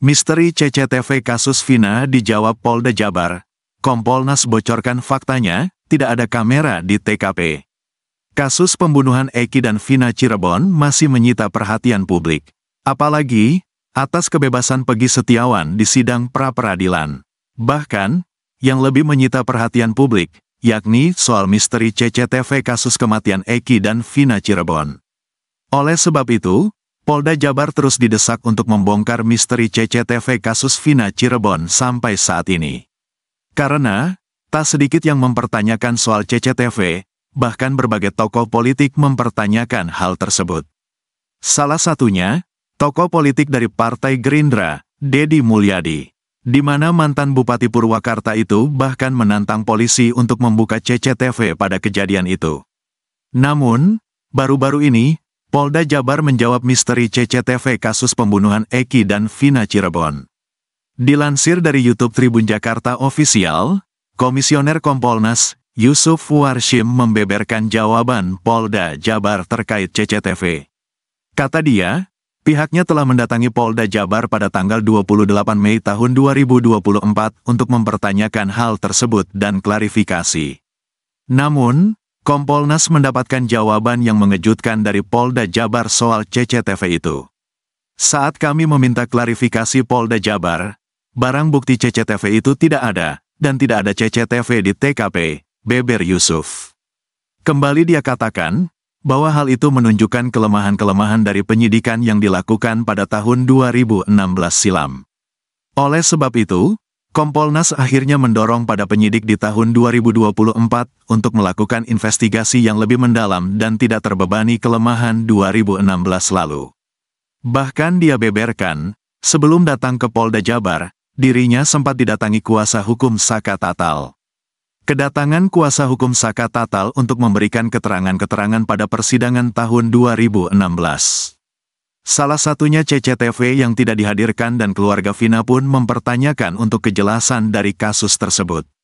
Misteri CCTV kasus Vina dijawab Polda Jabar. Kompolnas bocorkan faktanya, tidak ada kamera di TKP. Kasus pembunuhan Eki dan Vina Cirebon masih menyita perhatian publik. Apalagi, atas kebebasan Pegi Setiawan di sidang pra-peradilan. Bahkan, yang lebih menyita perhatian publik, yakni soal misteri CCTV kasus kematian Eki dan Vina Cirebon. Oleh sebab itu, Polda Jabar terus didesak untuk membongkar misteri CCTV kasus Vina Cirebon sampai saat ini. Karena, tak sedikit yang mempertanyakan soal CCTV, bahkan berbagai tokoh politik mempertanyakan hal tersebut. Salah satunya, tokoh politik dari Partai Gerindra, Dedi Mulyadi di mana mantan Bupati Purwakarta itu bahkan menantang polisi untuk membuka CCTV pada kejadian itu. Namun, baru-baru ini, Polda Jabar menjawab misteri CCTV kasus pembunuhan Eki dan Vina Cirebon. Dilansir dari YouTube Tribun Jakarta Official, Komisioner Kompolnas, Yusuf Warshim membeberkan jawaban Polda Jabar terkait CCTV. Kata dia, pihaknya telah mendatangi Polda Jabar pada tanggal 28 Mei tahun 2024 untuk mempertanyakan hal tersebut dan klarifikasi. Namun, Kompolnas mendapatkan jawaban yang mengejutkan dari Polda Jabar soal CCTV itu. Saat kami meminta klarifikasi Polda Jabar, barang bukti CCTV itu tidak ada, dan tidak ada CCTV di TKP, Beber Yusuf. Kembali dia katakan, bahwa hal itu menunjukkan kelemahan-kelemahan dari penyidikan yang dilakukan pada tahun 2016 silam. Oleh sebab itu, Kompolnas akhirnya mendorong pada penyidik di tahun 2024 untuk melakukan investigasi yang lebih mendalam dan tidak terbebani kelemahan 2016 lalu. Bahkan dia beberkan, sebelum datang ke Polda Jabar, dirinya sempat didatangi kuasa hukum Saka Tatal. Kedatangan kuasa hukum Saka Tatal untuk memberikan keterangan-keterangan pada persidangan tahun 2016. Salah satunya CCTV yang tidak dihadirkan dan keluarga Vina pun mempertanyakan untuk kejelasan dari kasus tersebut.